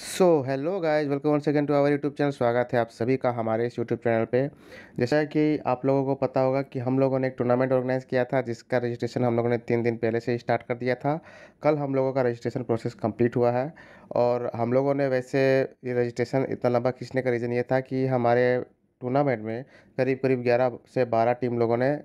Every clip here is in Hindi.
so hello guys welcome one second to our YouTube channel स्वागत है आप सभी का हमारे इस यूट्यूब चैनल पे जैसा कि आप लोगों को पता होगा कि हम लोगों ने एक टूर्नामेंट ऑर्गेनाइज़ किया था जिसका रजिस्ट्रेशन हम लोगों ने तीन दिन पहले से स्टार्ट कर दिया था कल हम लोगों का रजिस्ट्रेशन प्रोसेस कंप्लीट हुआ है और हम लोगों ने वैसे ये रजिस्ट्रेशन इतना लंबा खींचने का रीज़न ये था कि हमारे टूर्नामेंट में करीब करीब ग्यारह से बारह टीम लोगों ने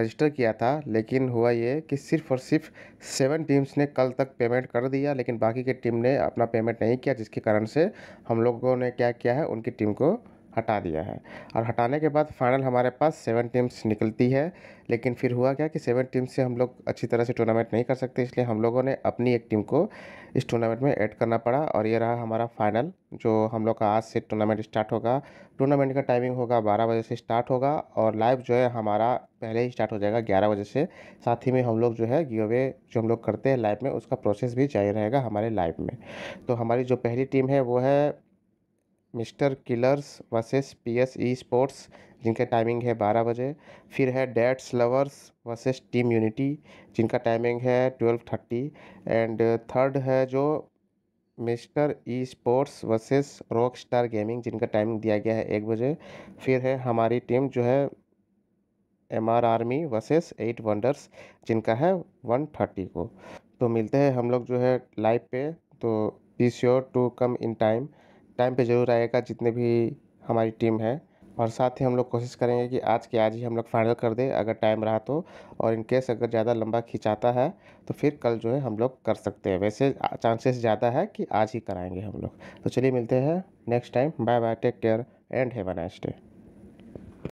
रजिस्टर किया था लेकिन हुआ ये कि सिर्फ और सिर्फ सेवन टीम्स ने कल तक पेमेंट कर दिया लेकिन बाकी के टीम ने अपना पेमेंट नहीं किया जिसके कारण से हम लोगों ने क्या किया है उनकी टीम को हटा दिया है और हटाने के बाद फाइनल हमारे पास सेवन टीम्स निकलती है लेकिन फिर हुआ क्या कि सेवन टीम्स से हम लोग अच्छी तरह से टूर्नामेंट नहीं कर सकते इसलिए हम लोगों ने अपनी एक टीम को इस टूर्नामेंट में ऐड करना पड़ा और ये रहा हमारा फाइनल जो हम लोग का आज से टूर्नामेंट स्टार्ट होगा टूर्नामेंट का टाइमिंग होगा बारह बजे से स्टार्ट होगा और लाइव जो है हमारा पहले ही स्टार्ट हो जाएगा ग्यारह बजे से साथ ही में हम लोग जो है गिव अवे जो हम लोग करते हैं लाइव में उसका प्रोसेस भी जारी रहेगा हमारे लाइव में तो हमारी जो पहली टीम है वो है mister killers versus P S E sports जिनका टाइमिंग है बारह बजे फिर है dates lovers versus team unity जिनका टाइमिंग है ट्वेल्व थर्टी एंड थर्ड है जो mister E sports versus rock star gaming जिनका टाइमिंग दिया गया है एक बजे फिर है हमारी टीम जो है M R army versus eight wonders जिनका है वन थर्टी को तो मिलते हैं हम लोग जो है लाइव पे तो be sure to come in time time पे ज़रूर आएगा जितने भी हमारी टीम है और साथ ही हम लोग कोशिश करेंगे कि आज के आज ही हम लोग फाइनल कर दें अगर टाइम रहा तो और इन केस अगर ज़्यादा लंबा खिंचाता है तो फिर कल जो है हम लोग कर सकते हैं वैसे चांसेस ज़्यादा है कि आज ही कराएंगे हम लोग तो चलिए मिलते हैं next time bye bye take care and have a nice day